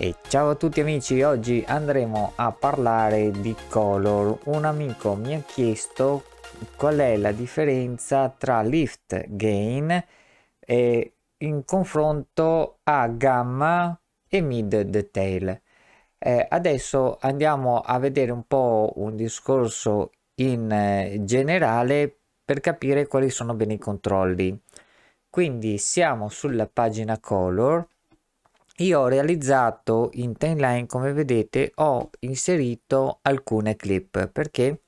E ciao a tutti amici, oggi andremo a parlare di color. Un amico mi ha chiesto qual è la differenza tra lift gain e in confronto a gamma e mid detail. Eh, adesso andiamo a vedere un po' un discorso in eh, generale per capire quali sono bene i controlli. Quindi siamo sulla pagina color io ho realizzato in timeline come vedete ho inserito alcune clip perché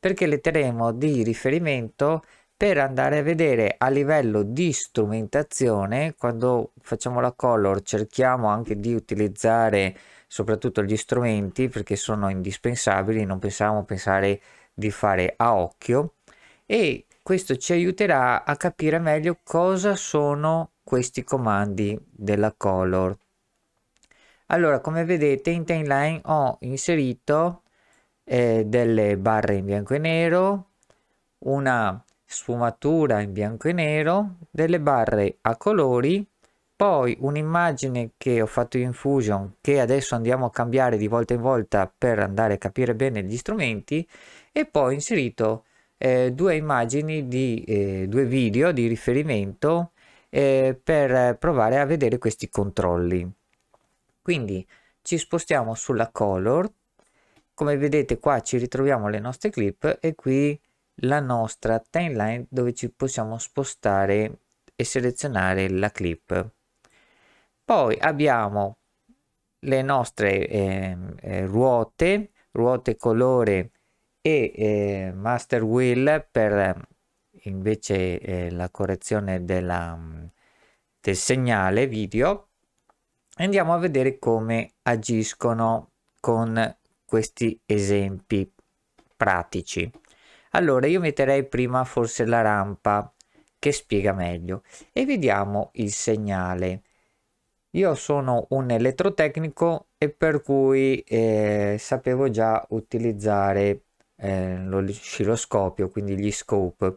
perché le terremo di riferimento per andare a vedere a livello di strumentazione quando facciamo la color cerchiamo anche di utilizzare soprattutto gli strumenti perché sono indispensabili non possiamo pensare di fare a occhio e questo ci aiuterà a capire meglio cosa sono questi comandi della color allora, come vedete in timeline ho inserito eh, delle barre in bianco e nero, una sfumatura in bianco e nero, delle barre a colori, poi un'immagine che ho fatto in Fusion che adesso andiamo a cambiare di volta in volta per andare a capire bene gli strumenti e poi ho inserito eh, due immagini di eh, due video di riferimento eh, per provare a vedere questi controlli quindi ci spostiamo sulla color come vedete qua ci ritroviamo le nostre clip e qui la nostra timeline dove ci possiamo spostare e selezionare la clip poi abbiamo le nostre eh, eh, ruote ruote colore e eh, master wheel per invece eh, la correzione della, del segnale video andiamo a vedere come agiscono con questi esempi pratici. Allora io metterei prima forse la rampa che spiega meglio e vediamo il segnale. Io sono un elettrotecnico e per cui eh, sapevo già utilizzare eh, lo sciloscopio, quindi gli scope.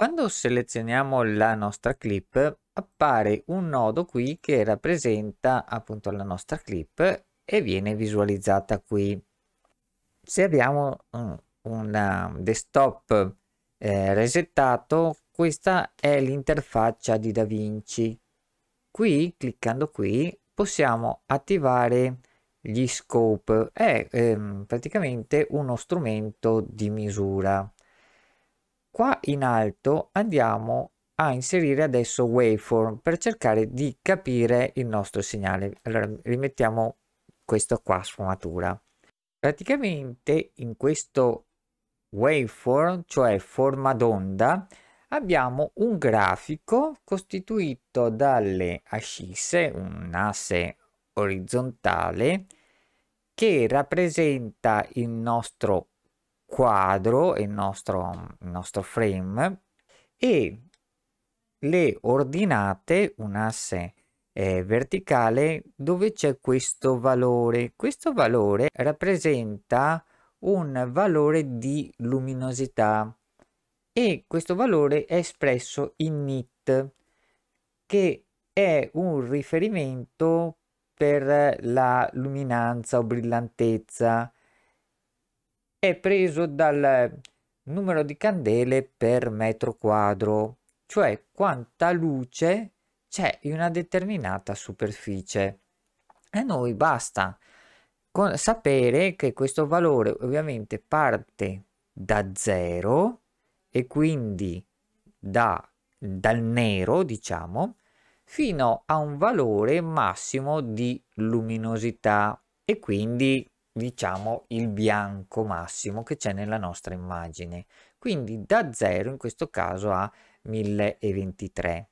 Quando selezioniamo la nostra clip appare un nodo qui che rappresenta appunto la nostra clip e viene visualizzata qui. Se abbiamo mm, un um, desktop eh, resettato questa è l'interfaccia di DaVinci. Qui cliccando qui possiamo attivare gli scope, è ehm, praticamente uno strumento di misura. Qua in alto andiamo a inserire adesso waveform per cercare di capire il nostro segnale. Allora rimettiamo questo qua sfumatura. Praticamente in questo waveform, cioè forma d'onda, abbiamo un grafico costituito dalle ascisse, un asse orizzontale, che rappresenta il nostro quadro, il nostro, il nostro frame e le ordinate, un'asse eh, verticale dove c'è questo valore. Questo valore rappresenta un valore di luminosità e questo valore è espresso in nit che è un riferimento per la luminanza o brillantezza è preso dal numero di candele per metro quadro, cioè quanta luce c'è in una determinata superficie. A noi basta con, sapere che questo valore ovviamente parte da zero e quindi da, dal nero, diciamo, fino a un valore massimo di luminosità e quindi diciamo il bianco massimo che c'è nella nostra immagine quindi da 0 in questo caso a 1023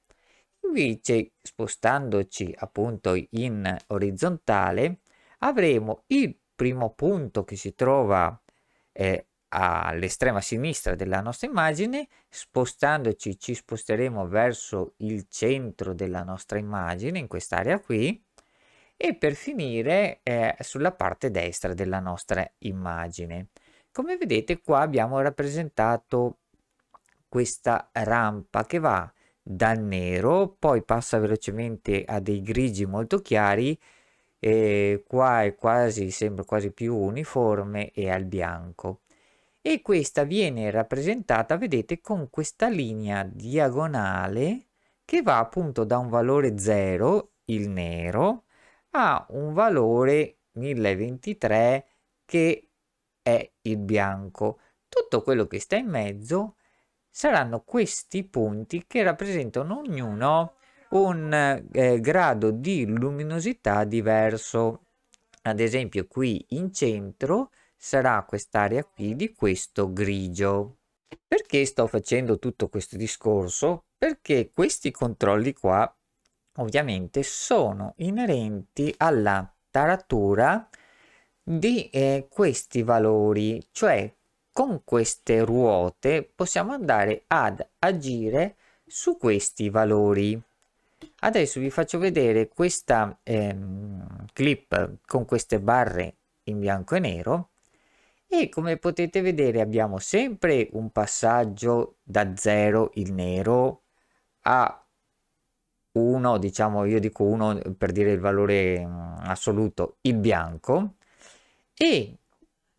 invece spostandoci appunto in orizzontale avremo il primo punto che si trova eh, all'estrema sinistra della nostra immagine spostandoci ci sposteremo verso il centro della nostra immagine in quest'area qui e per finire eh, sulla parte destra della nostra immagine. Come vedete qua abbiamo rappresentato questa rampa che va dal nero, poi passa velocemente a dei grigi molto chiari, e qua è quasi, sembra quasi più uniforme e al bianco. E questa viene rappresentata, vedete, con questa linea diagonale che va appunto da un valore 0, il nero, ha un valore 1023 che è il bianco. Tutto quello che sta in mezzo saranno questi punti che rappresentano ognuno un eh, grado di luminosità diverso. Ad esempio qui in centro sarà quest'area qui di questo grigio. Perché sto facendo tutto questo discorso? Perché questi controlli qua ovviamente sono inerenti alla taratura di eh, questi valori, cioè con queste ruote possiamo andare ad agire su questi valori. Adesso vi faccio vedere questa eh, clip con queste barre in bianco e nero e come potete vedere abbiamo sempre un passaggio da 0 il nero a uno, diciamo io dico uno eh, per dire il valore mm, assoluto, il bianco e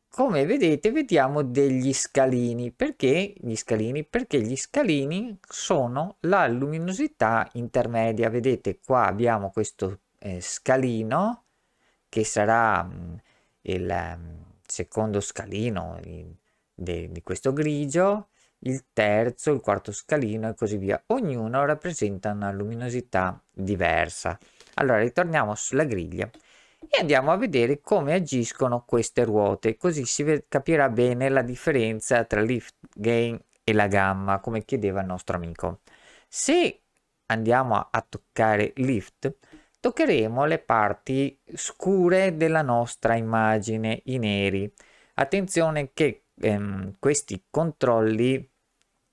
come vedete vediamo degli scalini perché gli scalini perché gli scalini sono la luminosità intermedia vedete qua abbiamo questo eh, scalino che sarà mm, il mm, secondo scalino di, di questo grigio il terzo, il quarto scalino e così via. Ognuno rappresenta una luminosità diversa. Allora ritorniamo sulla griglia e andiamo a vedere come agiscono queste ruote, così si capirà bene la differenza tra lift gain e la gamma, come chiedeva il nostro amico. Se andiamo a, toccare lift, toccheremo le parti scure della nostra immagine, i neri. Attenzione che ehm, questi controlli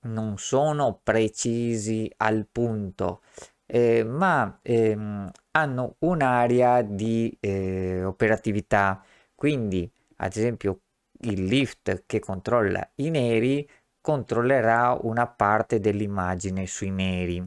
non sono precisi al punto, eh, ma ehm, hanno un'area di eh, operatività. Quindi, ad esempio, il lift che controlla i neri controllerà una parte dell'immagine sui neri.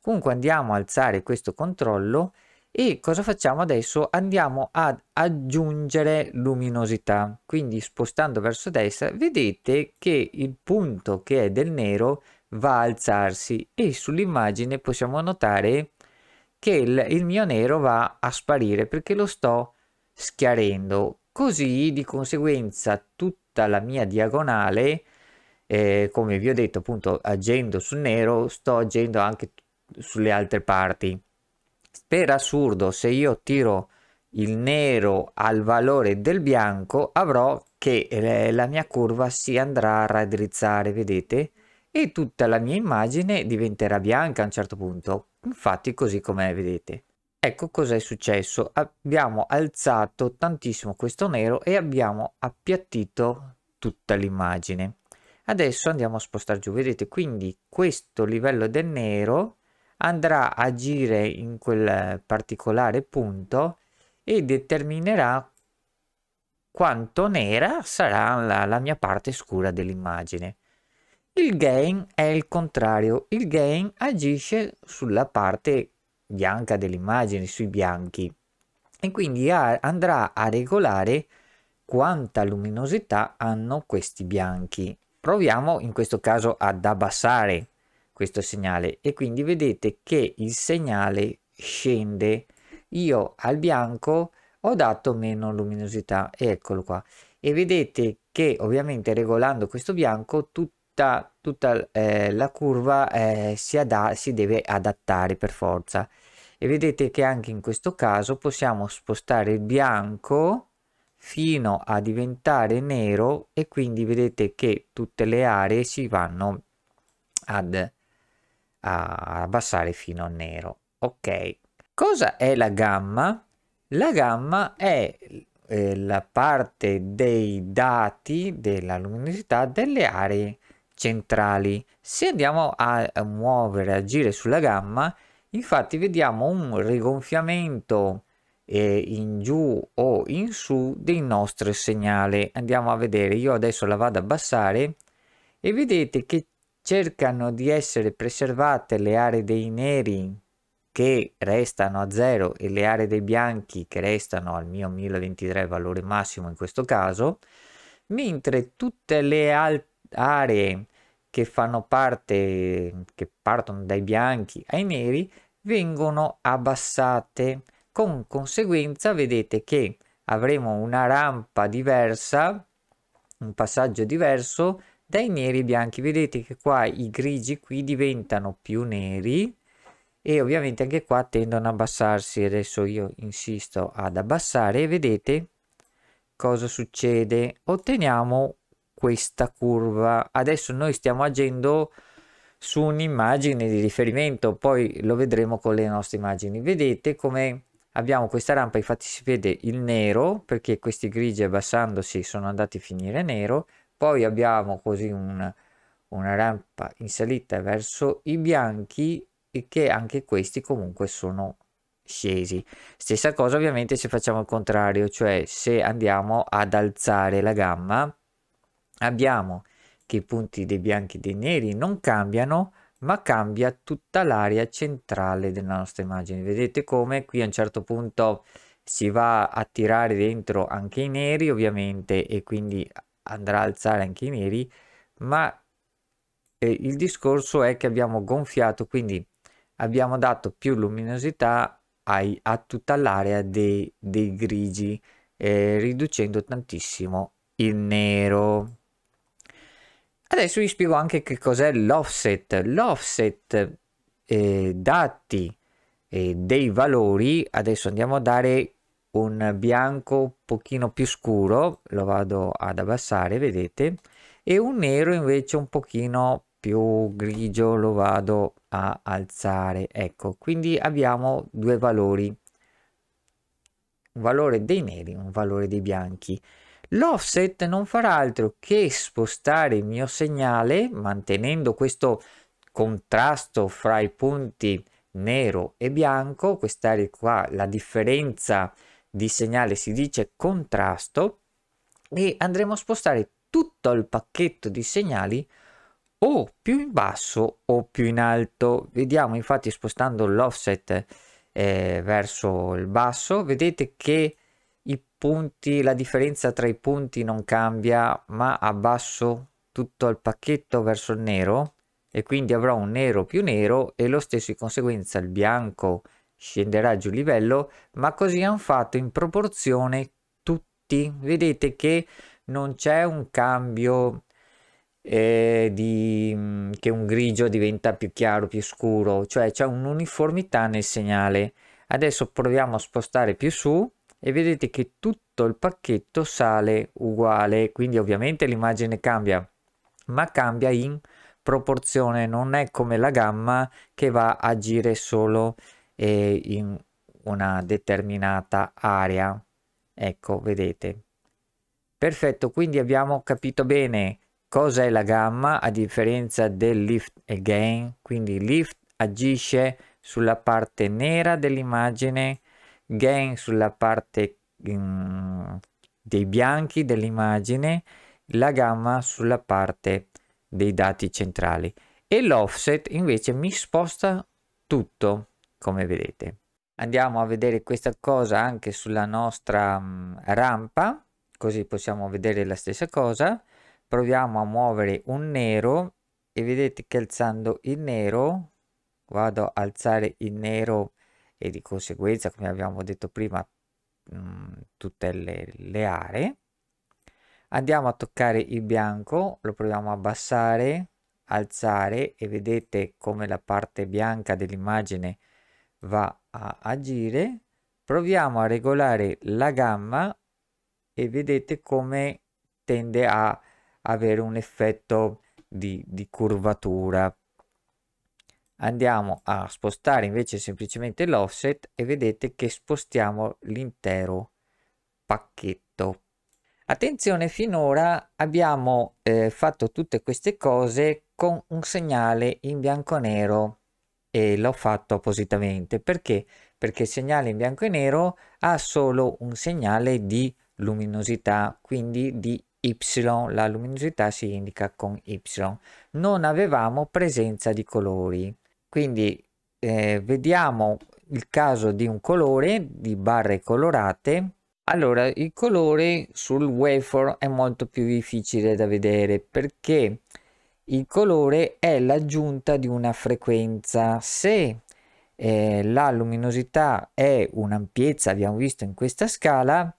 Comunque andiamo a alzare questo controllo e cosa facciamo adesso? Andiamo ad aggiungere luminosità, quindi spostando verso destra vedete che il punto che è del nero va a alzarsi e sull'immagine possiamo notare che il, il mio nero va a sparire perché lo sto schiarendo. Così di conseguenza tutta la mia diagonale, eh, come vi ho detto appunto agendo sul nero, sto agendo anche sulle altre parti per assurdo se io tiro il nero al valore del bianco avrò che eh, la mia curva si andrà a raddrizzare vedete e tutta la mia immagine diventerà bianca a un certo punto infatti così com'è vedete ecco cos'è successo abbiamo alzato tantissimo questo nero e abbiamo appiattito tutta l'immagine adesso andiamo a spostare giù vedete quindi questo livello del nero andrà a agire in quel particolare punto e determinerà quanto nera sarà la, la mia parte scura dell'immagine. Il gain è il contrario, il gain agisce sulla parte bianca dell'immagine, sui bianchi e quindi a, andrà a regolare quanta luminosità hanno questi bianchi. Proviamo in questo caso ad abbassare questo segnale e quindi vedete che il segnale scende io al bianco ho dato meno luminosità eccolo qua e vedete che ovviamente regolando questo bianco tutta, tutta eh, la curva eh, si, ada si deve adattare per forza e vedete che anche in questo caso possiamo spostare il bianco fino a diventare nero e quindi vedete che tutte le aree si vanno ad a abbassare fino a nero. Ok, cosa è la gamma? La gamma è eh, la parte dei dati della luminosità delle aree centrali. Se andiamo a muovere, agire sulla gamma, infatti vediamo un rigonfiamento eh, in giù o in su del nostro segnale. Andiamo a vedere, io adesso la vado ad abbassare e vedete che cercano di essere preservate le aree dei neri che restano a zero e le aree dei bianchi che restano al mio 1023 valore massimo in questo caso, mentre tutte le aree che fanno parte, che partono dai bianchi ai neri, vengono abbassate. Con conseguenza vedete che avremo una rampa diversa, un passaggio diverso dai neri ai bianchi vedete che qua i grigi qui diventano più neri e ovviamente anche qua tendono ad abbassarsi adesso io insisto ad abbassare e vedete cosa succede otteniamo questa curva adesso noi stiamo agendo su un'immagine di riferimento poi lo vedremo con le nostre immagini vedete come abbiamo questa rampa infatti si vede il nero perché questi grigi abbassandosi sono andati a finire nero poi abbiamo così un, una rampa in salita verso i bianchi e che anche questi comunque sono scesi stessa cosa ovviamente se facciamo il contrario cioè se andiamo ad alzare la gamma abbiamo che i punti dei bianchi e dei neri non cambiano ma cambia tutta l'area centrale della nostra immagine vedete come qui a un certo punto si va a tirare dentro anche i neri ovviamente e quindi andrà a alzare anche i neri, ma eh, il discorso è che abbiamo gonfiato, quindi abbiamo dato più luminosità ai, a tutta l'area dei, dei grigi, eh, riducendo tantissimo il nero. Adesso vi spiego anche che cos'è l'offset. L'offset eh, dati eh, dei valori, adesso andiamo a dare un bianco un pochino più scuro lo vado ad abbassare vedete e un nero invece un pochino più grigio lo vado a alzare ecco quindi abbiamo due valori un valore dei neri un valore dei bianchi l'offset non farà altro che spostare il mio segnale mantenendo questo contrasto fra i punti nero e bianco quest'area qua la differenza di segnale si dice contrasto e andremo a spostare tutto il pacchetto di segnali o più in basso o più in alto. Vediamo infatti spostando l'offset eh, verso il basso, vedete che i punti, la differenza tra i punti non cambia, ma abbasso tutto il pacchetto verso il nero e quindi avrò un nero più nero e lo stesso di conseguenza il bianco scenderà giù livello ma così hanno fatto in proporzione tutti vedete che non c'è un cambio eh, di, mm, che un grigio diventa più chiaro più scuro cioè c'è un'uniformità nel segnale adesso proviamo a spostare più su e vedete che tutto il pacchetto sale uguale quindi ovviamente l'immagine cambia ma cambia in proporzione non è come la gamma che va a agire solo e in una determinata area. Ecco, vedete. Perfetto, quindi abbiamo capito bene cosa è la gamma a differenza del lift again. Quindi lift agisce sulla parte nera dell'immagine, gain sulla parte um, dei bianchi dell'immagine, la gamma sulla parte dei dati centrali e l'offset invece mi sposta tutto come vedete andiamo a vedere questa cosa anche sulla nostra mh, mm, rampa così possiamo vedere la stessa cosa proviamo a muovere un nero e vedete che alzando il nero vado a alzare il nero e di conseguenza come abbiamo detto prima mh, mm, tutte le, le aree andiamo a toccare il bianco lo proviamo a abbassare alzare e vedete come la parte bianca dell'immagine è va a agire proviamo a regolare la gamma e vedete come tende a avere un effetto di, di curvatura andiamo a spostare invece semplicemente l'offset e vedete che spostiamo l'intero pacchetto attenzione finora abbiamo eh, fatto tutte queste cose con un segnale in bianco nero e l'ho fatto appositamente perché? Perché il segnale in bianco e nero ha solo un segnale di luminosità, quindi di Y, la luminosità si indica con Y. Non avevamo presenza di colori, quindi eh, vediamo il caso di un colore, di barre colorate. Allora, il colore sul wafer è molto più difficile da vedere perché il colore è l'aggiunta di una frequenza. Se eh, la luminosità è un'ampiezza, abbiamo visto in questa scala,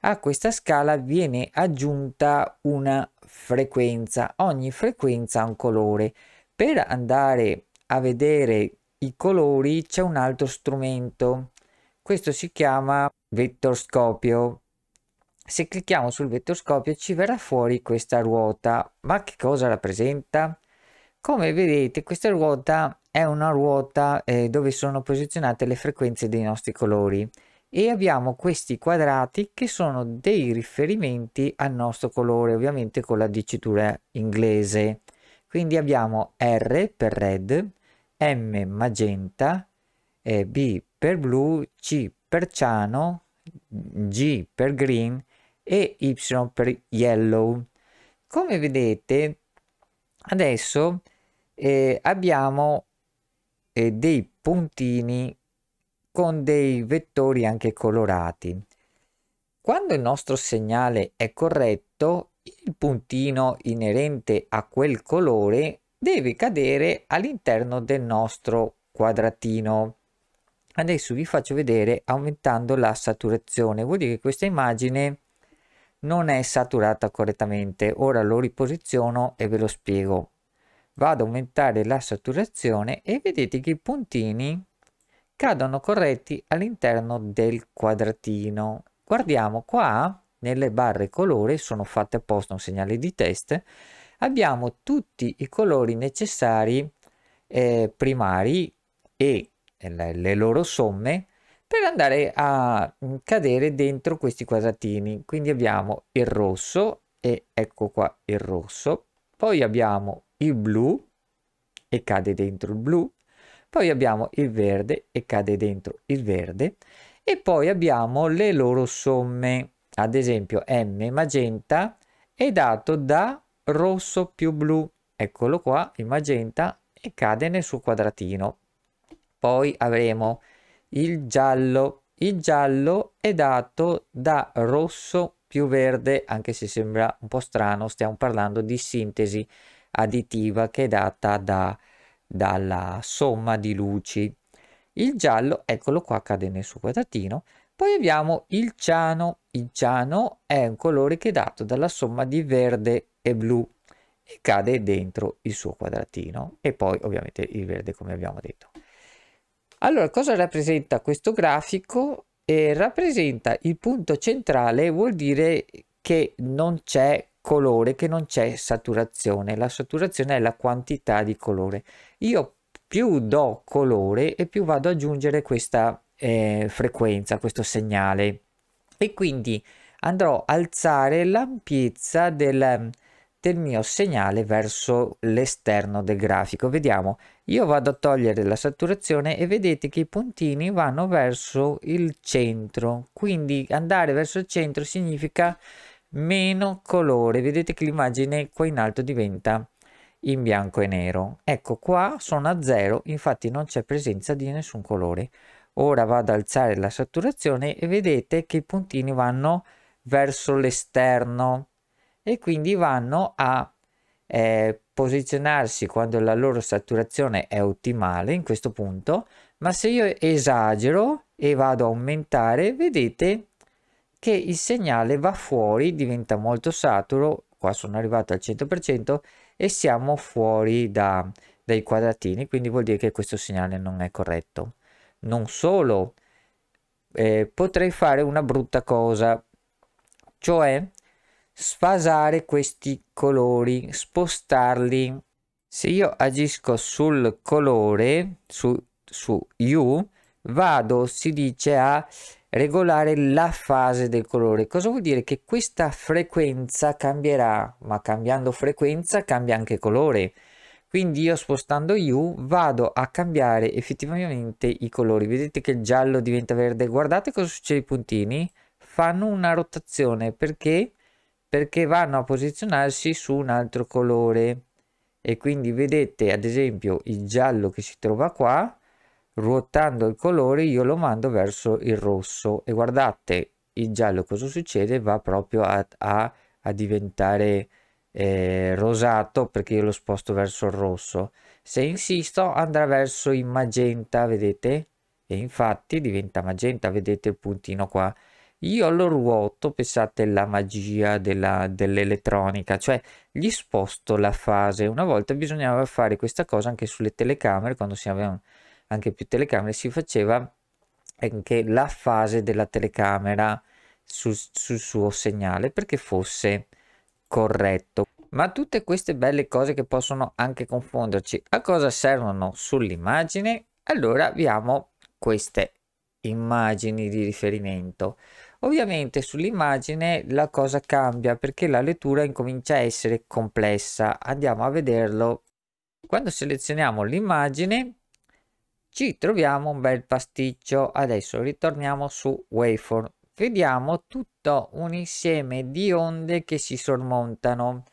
a questa scala viene aggiunta una frequenza. Ogni frequenza ha un colore. Per andare a vedere i colori c'è un altro strumento. Questo si chiama vettorscopio se clicchiamo sul vettroscopio ci verrà fuori questa ruota. Ma che cosa rappresenta? Come vedete questa ruota è una ruota eh, dove sono posizionate le frequenze dei nostri colori e abbiamo questi quadrati che sono dei riferimenti al nostro colore, ovviamente con la dicitura inglese. Quindi abbiamo R per red, M magenta, eh, B per blu, C per ciano, G per green e Y per yellow. Come vedete adesso eh, abbiamo eh, dei puntini con dei vettori anche colorati. Quando il nostro segnale è corretto, il puntino inerente a quel colore deve cadere all'interno del nostro quadratino. Adesso vi faccio vedere aumentando la saturazione, vuol dire che questa immagine non è saturata correttamente. Ora lo riposiziono e ve lo spiego. Vado ad aumentare la saturazione e vedete che i puntini cadono corretti all'interno del quadratino. Guardiamo qua nelle barre colore, sono fatte apposta un segnale di test, abbiamo tutti i colori necessari eh, primari e le loro somme per andare a mm, cadere dentro questi quadratini. Quindi abbiamo il rosso e ecco qua il rosso, poi abbiamo il blu e cade dentro il blu, poi abbiamo il verde e cade dentro il verde e poi abbiamo le loro somme, ad esempio M magenta è dato da rosso più blu, eccolo qua il magenta e cade nel suo quadratino. Poi avremo il giallo. Il giallo è dato da rosso più verde, anche se sembra un po' strano, stiamo parlando di sintesi additiva che è data da, dalla somma di luci. Il giallo, eccolo qua, cade nel suo quadratino. Poi abbiamo il ciano. Il ciano è un colore che è dato dalla somma di verde e blu e cade dentro il suo quadratino. E poi ovviamente il verde come abbiamo detto. Allora, cosa rappresenta questo grafico? Eh, rappresenta il punto centrale, vuol dire che non c'è colore, che non c'è saturazione. La saturazione è la quantità di colore. Io più do colore e più vado ad aggiungere questa eh, frequenza, questo segnale. E quindi andrò a alzare l'ampiezza del, del mio segnale verso l'esterno del grafico. Vediamo, io vado a togliere la saturazione e vedete che i puntini vanno verso il centro, quindi andare verso il centro significa meno colore. Vedete che l'immagine qua in alto diventa in bianco e nero. Ecco qua sono a zero, infatti non c'è presenza di nessun colore. Ora vado ad alzare la saturazione e vedete che i puntini vanno verso l'esterno e quindi vanno a eh, posizionarsi quando la loro saturazione è ottimale in questo punto, ma se io esagero e vado a aumentare, vedete che il segnale va fuori, diventa molto saturo, qua sono arrivato al 100% e siamo fuori da, dai quadratini, quindi vuol dire che questo segnale non è corretto. Non solo, eh, potrei fare una brutta cosa, cioè sfasare questi colori, spostarli. Se io agisco sul colore, su, su U, vado, si dice, a regolare la fase del colore. Cosa vuol dire? Che questa frequenza cambierà, ma cambiando frequenza cambia anche colore. Quindi io spostando U vado a cambiare effettivamente i colori. Vedete che il giallo diventa verde. Guardate cosa succede ai puntini. Fanno una rotazione perché perché vanno a posizionarsi su un altro colore e quindi vedete ad esempio il giallo che si trova qua ruotando il colore io lo mando verso il rosso e guardate il giallo cosa succede va proprio a, a, a diventare eh, rosato perché io lo sposto verso il rosso se insisto andrà verso il magenta vedete e infatti diventa magenta vedete il puntino qua io lo ruoto, pensate, alla magia dell'elettronica, cioè gli sposto la fase. Una volta bisognava fare questa cosa anche sulle telecamere, quando si avevano anche più telecamere, si faceva anche la fase della telecamera sul, sul suo segnale perché fosse corretto. Ma tutte queste belle cose che possono anche confonderci, a cosa servono sull'immagine? Allora abbiamo queste immagini di riferimento. Ovviamente sull'immagine la cosa cambia perché la lettura incomincia a essere complessa. Andiamo a vederlo. Quando selezioniamo l'immagine ci troviamo un bel pasticcio. Adesso ritorniamo su Waveform. Vediamo tutto un insieme di onde che si sormontano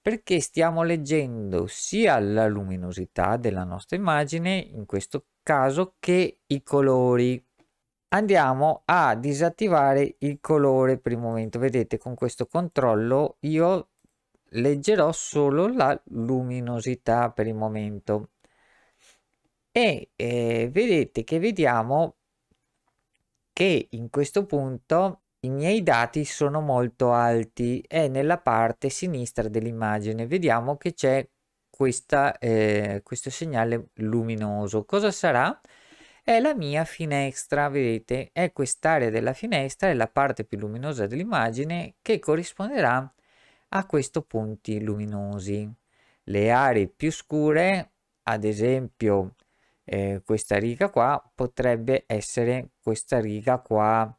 perché stiamo leggendo sia la luminosità della nostra immagine, in questo caso, che i colori andiamo a disattivare il colore per il momento vedete con questo controllo io leggerò solo la luminosità per il momento e eh, vedete che vediamo che in questo punto i miei dati sono molto alti e nella parte sinistra dell'immagine vediamo che c'è questa eh, questo segnale luminoso cosa sarà è la mia finestra, vedete, è quest'area della finestra, è la parte più luminosa dell'immagine che corrisponderà a questo punti luminosi. Le aree più scure, ad esempio eh, questa riga qua, potrebbe essere questa riga qua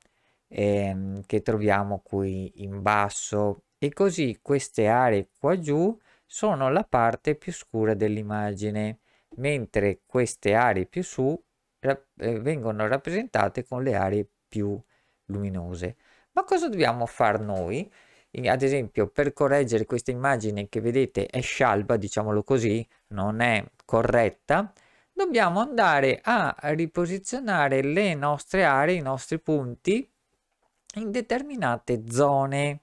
eh, che troviamo qui in basso e così queste aree qua giù sono la parte più scura dell'immagine mentre queste aree più su eh, vengono rappresentate con le aree più luminose. Ma cosa dobbiamo fare noi? Ad esempio, per correggere questa immagine che vedete è scialba, diciamolo così, non è corretta, dobbiamo andare a riposizionare le nostre aree, i nostri punti in determinate zone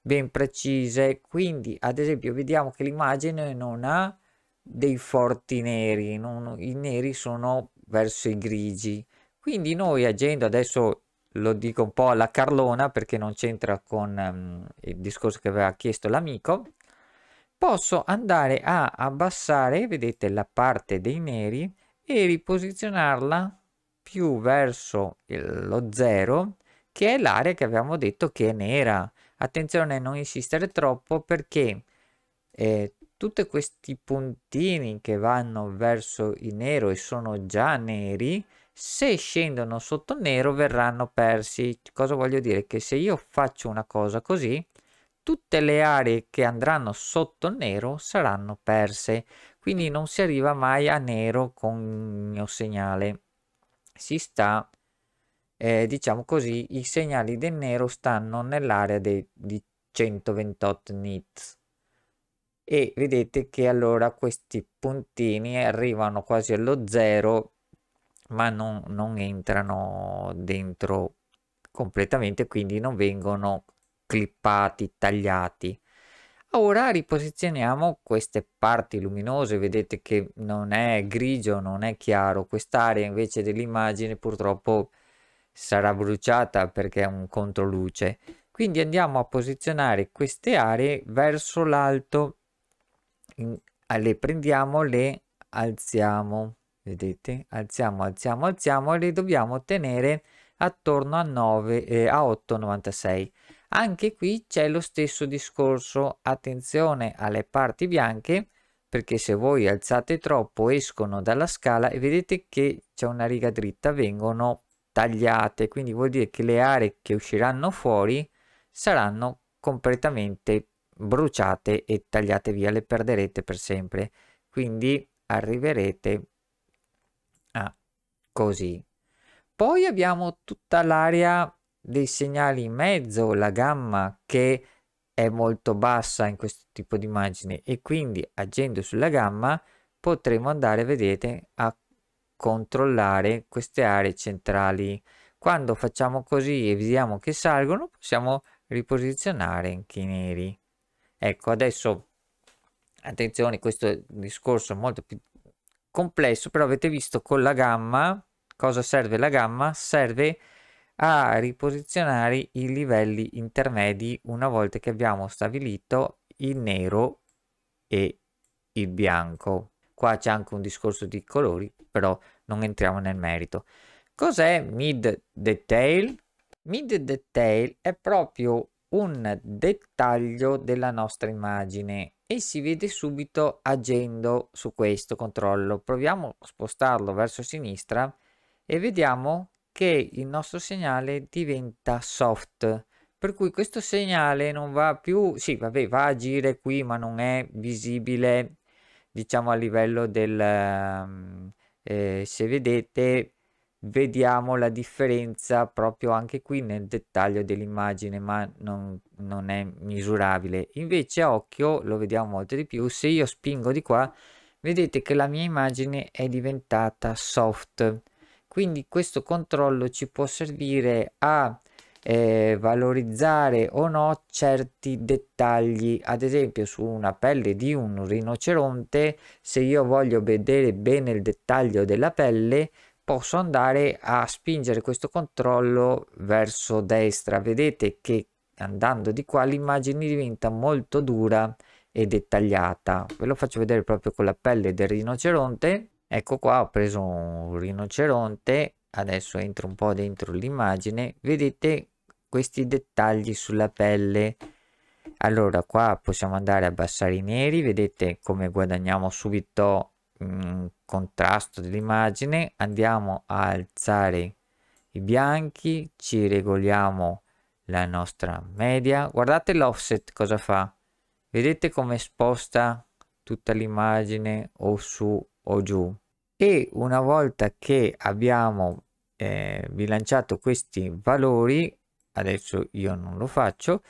ben precise. Quindi, ad esempio, vediamo che l'immagine non ha dei forti neri, non, i neri sono verso i grigi. Quindi noi agendo adesso lo dico un po' alla carlona perché non c'entra con um, il discorso che aveva chiesto l'amico, posso andare a abbassare, vedete, la parte dei neri e riposizionarla più verso il, lo zero, che è l'area che abbiamo detto che è nera. Attenzione a non insistere troppo perché eh, tutti questi puntini che vanno verso il nero e sono già neri, se scendono sotto nero verranno persi. Cosa voglio dire? Che se io faccio una cosa così, tutte le aree che andranno sotto nero saranno perse. Quindi non si arriva mai a nero con il mio segnale. Si sta, eh, diciamo così, i segnali del nero stanno nell'area di 128 nits e vedete che allora questi puntini arrivano quasi allo zero ma non, non entrano dentro completamente quindi non vengono clippati tagliati ora riposizioniamo queste parti luminose vedete che non è grigio non è chiaro quest'area invece dell'immagine purtroppo sarà bruciata perché è un controluce quindi andiamo a posizionare queste aree verso l'alto le prendiamo, le alziamo, vedete? Alziamo, alziamo, alziamo e le dobbiamo tenere attorno a, 9, eh, a 8,96. Anche qui c'è lo stesso discorso, attenzione alle parti bianche perché se voi alzate troppo escono dalla scala e vedete che c'è una riga dritta, vengono tagliate, quindi vuol dire che le aree che usciranno fuori saranno completamente bruciate e tagliate via, le perderete per sempre. Quindi arriverete a così. Poi abbiamo tutta l'area dei segnali in mezzo, la gamma che è molto bassa in questo tipo di immagine e quindi agendo sulla gamma potremo andare, vedete, a controllare queste aree centrali. Quando facciamo così e vediamo che salgono possiamo riposizionare anche i neri. Ecco, adesso attenzione, questo è un discorso molto più complesso, però avete visto con la gamma cosa serve la gamma? Serve a riposizionare i livelli intermedi una volta che abbiamo stabilito il nero e il bianco. Qua c'è anche un discorso di colori, però non entriamo nel merito. Cos'è mid detail? Mid detail è proprio un dettaglio della nostra immagine e si vede subito agendo su questo controllo. Proviamo a spostarlo verso sinistra e vediamo che il nostro segnale diventa soft per cui questo segnale non va più sì vabbè va a agire qui ma non è visibile diciamo a livello del ehm, eh, se vedete vediamo la differenza proprio anche qui nel dettaglio dell'immagine ma non, non, è misurabile invece a occhio lo vediamo molto di più se io spingo di qua vedete che la mia immagine è diventata soft quindi questo controllo ci può servire a eh, valorizzare o no certi dettagli ad esempio su una pelle di un rinoceronte se io voglio vedere bene il dettaglio della pelle posso andare a spingere questo controllo verso destra. Vedete che andando di qua l'immagine diventa molto dura e dettagliata. Ve lo faccio vedere proprio con la pelle del rinoceronte. Ecco qua ho preso un rinoceronte, adesso entro un po' dentro l'immagine. Vedete questi dettagli sulla pelle. Allora qua possiamo andare a abbassare i neri, vedete come guadagniamo subito mh, mm, contrasto dell'immagine andiamo a alzare i bianchi ci regoliamo la nostra media guardate l'offset cosa fa vedete come sposta tutta l'immagine o su o giù e una volta che abbiamo eh, bilanciato questi valori adesso io non lo faccio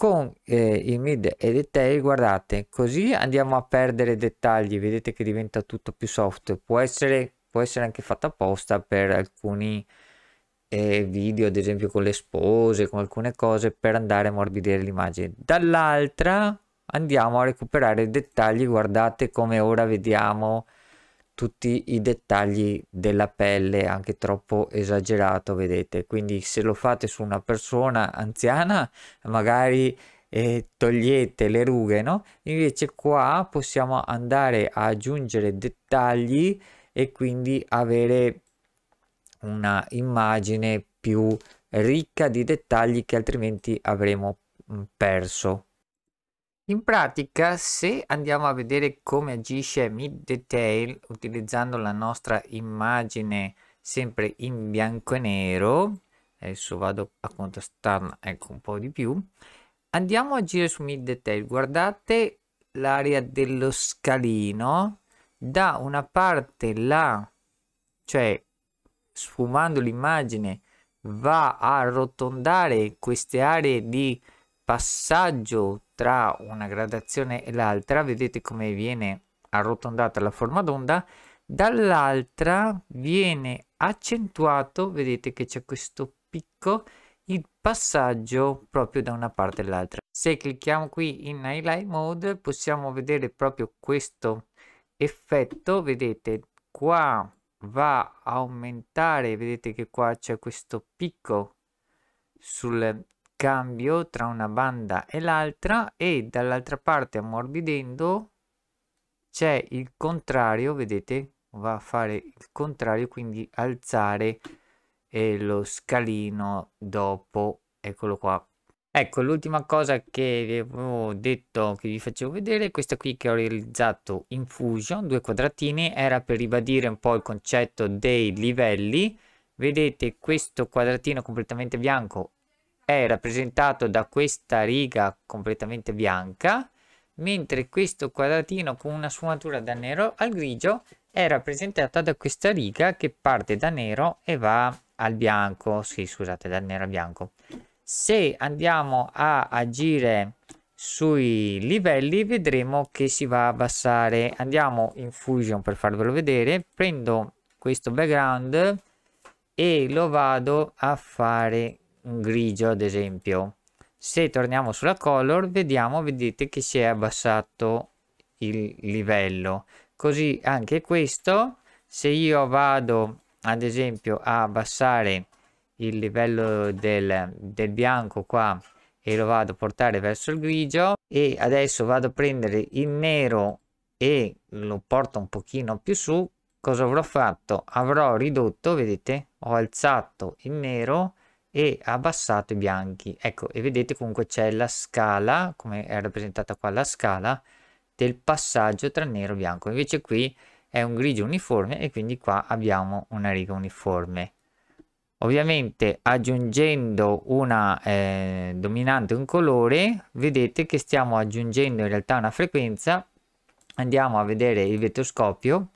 con eh, il mid e il tail guardate così andiamo a perdere dettagli vedete che diventa tutto più soft può essere, può essere anche fatta apposta per alcuni eh, video ad esempio con le spose con alcune cose per andare a morbidire l'immagine dall'altra andiamo a recuperare dettagli guardate come ora vediamo tutti i dettagli della pelle anche troppo esagerato vedete quindi se lo fate su una persona anziana magari eh, togliete le rughe no invece qua possiamo andare a aggiungere dettagli e quindi avere una immagine più ricca di dettagli che altrimenti avremo mm, perso in pratica, se andiamo a vedere come agisce Mid Detail utilizzando la nostra immagine sempre in bianco e nero, adesso vado a contrastarla ecco un po' di più, andiamo a agire su Mid Detail, guardate l'area dello scalino, da una parte la, cioè sfumando l'immagine, va a arrotondare queste aree di passaggio tra una gradazione e l'altra, vedete come viene arrotondata la forma d'onda, dall'altra viene accentuato, vedete che c'è questo picco, il passaggio proprio da una parte all'altra. Se clicchiamo qui in Highlight Mode possiamo vedere proprio questo effetto, vedete qua va a aumentare, vedete che qua c'è questo picco sul cambio tra una banda e l'altra e dall'altra parte ammorbidendo c'è il contrario vedete va a fare il contrario quindi alzare eh, lo scalino dopo eccolo qua ecco l'ultima cosa che vi avevo detto che vi facevo vedere questa qui che ho realizzato in fusion due quadratini era per ribadire un po il concetto dei livelli vedete questo quadratino completamente bianco è rappresentato da questa riga completamente bianca, mentre questo quadratino con una sfumatura da nero al grigio è rappresentato da questa riga che parte da nero e va al bianco, sì scusate, dal nero al bianco. Se andiamo a agire sui livelli vedremo che si va a abbassare. Andiamo in Fusion per farvelo vedere, prendo questo background e lo vado a fare grigio ad esempio se torniamo sulla color vediamo vedete che si è abbassato il livello così anche questo se io vado ad esempio a abbassare il livello del, del bianco qua e lo vado a portare verso il grigio e adesso vado a prendere il nero e lo porto un pochino più su cosa avrò fatto avrò ridotto vedete ho alzato il nero e abbassato i bianchi. Ecco, e vedete comunque c'è la scala, come è rappresentata qua la scala, del passaggio tra nero e bianco. Invece qui è un grigio uniforme e quindi qua abbiamo una riga uniforme. Ovviamente aggiungendo una eh, dominante, un colore, vedete che stiamo aggiungendo in realtà una frequenza. Andiamo a vedere il vetoscopio.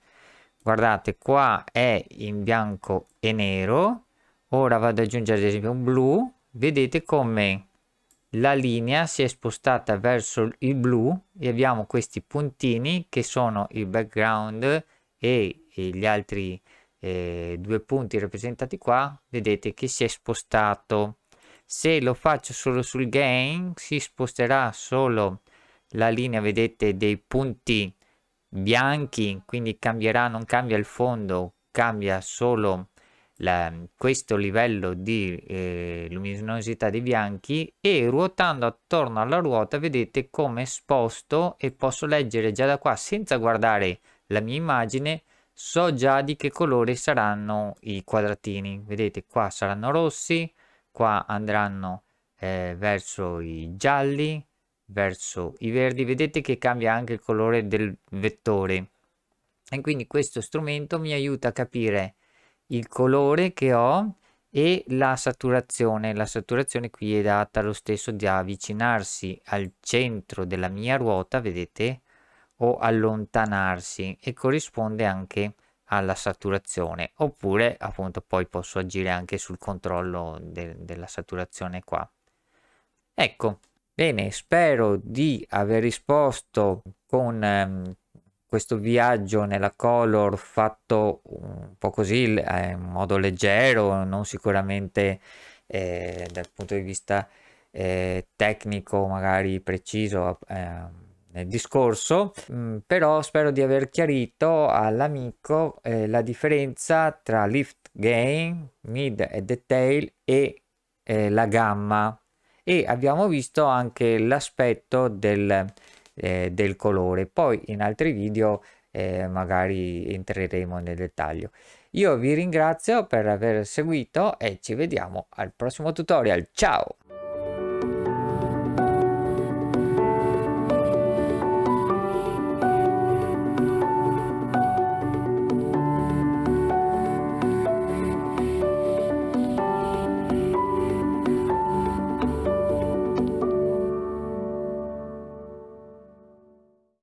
Guardate, qua è in bianco e nero, ora vado ad aggiungere ad esempio un blu vedete come la linea si è spostata verso il blu e abbiamo questi puntini che sono il background e, e gli altri eh, due punti rappresentati qua vedete che si è spostato se lo faccio solo sul gain si sposterà solo la linea vedete dei punti bianchi quindi cambierà non cambia il fondo cambia solo il la, questo livello di eh, luminosità dei bianchi e ruotando attorno alla ruota vedete come sposto e posso leggere già da qua senza guardare la mia immagine so già di che colore saranno i quadratini vedete qua saranno rossi qua andranno eh, verso i gialli verso i verdi vedete che cambia anche il colore del vettore e quindi questo strumento mi aiuta a capire il colore che ho e la saturazione. La saturazione qui è data lo stesso di avvicinarsi al centro della mia ruota, vedete, o allontanarsi e corrisponde anche alla saturazione oppure appunto poi posso agire anche sul controllo de della saturazione qua ecco bene spero di aver risposto con ehm, questo viaggio nella color fatto un po' così, eh, in modo leggero, non sicuramente eh, dal punto di vista eh, tecnico magari preciso eh, nel discorso, mm, però spero di aver chiarito all'amico eh, la differenza tra lift gain, mid e detail e eh, la gamma e abbiamo visto anche l'aspetto del eh, del colore poi in altri video eh, magari entreremo nel dettaglio io vi ringrazio per aver seguito e ci vediamo al prossimo tutorial ciao